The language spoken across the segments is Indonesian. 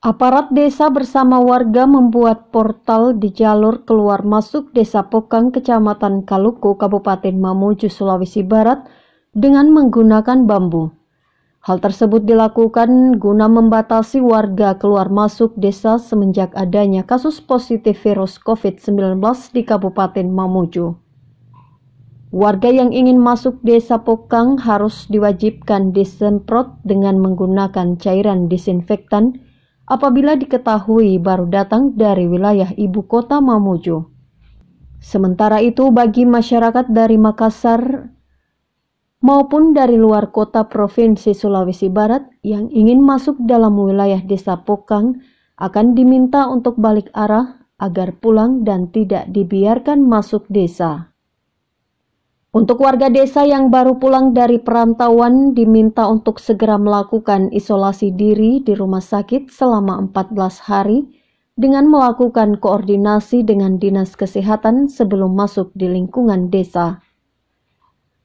Aparat desa bersama warga membuat portal di jalur keluar masuk Desa Pokang, Kecamatan Kaluku, Kabupaten Mamuju, Sulawesi Barat dengan menggunakan bambu. Hal tersebut dilakukan guna membatasi warga keluar masuk desa semenjak adanya kasus positif virus COVID-19 di Kabupaten Mamuju. Warga yang ingin masuk desa Pokang harus diwajibkan disemprot dengan menggunakan cairan disinfektan apabila diketahui baru datang dari wilayah ibu kota Mamuju. Sementara itu bagi masyarakat dari Makassar maupun dari luar kota Provinsi Sulawesi Barat yang ingin masuk dalam wilayah desa Pokang akan diminta untuk balik arah agar pulang dan tidak dibiarkan masuk desa. Untuk warga desa yang baru pulang dari perantauan diminta untuk segera melakukan isolasi diri di rumah sakit selama 14 hari dengan melakukan koordinasi dengan Dinas Kesehatan sebelum masuk di lingkungan desa.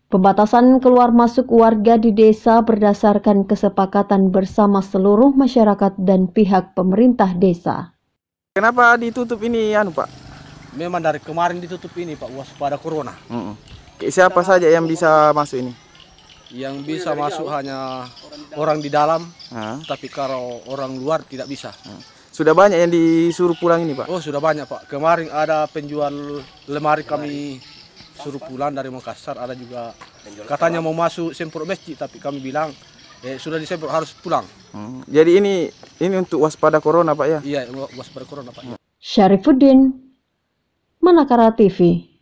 Pembatasan keluar masuk warga di desa berdasarkan kesepakatan bersama seluruh masyarakat dan pihak pemerintah desa. Kenapa ditutup ini, anu Pak? Memang dari kemarin ditutup ini, Pak, waspada corona. Mm -mm Siapa saja yang bisa masuk ini? Yang bisa masuk hanya orang di dalam, ha? tapi kalau orang luar tidak bisa. Sudah banyak yang disuruh pulang ini, Pak? Oh, sudah banyak, Pak. Kemarin ada penjual lemari kami suruh pulang dari Makassar, ada juga katanya mau masuk semprot masjid, tapi kami bilang eh, sudah disemprot harus pulang. Jadi ini ini untuk waspada corona, Pak ya? Iya, waspada corona, Pak. Syarifuddin, Manakara TV.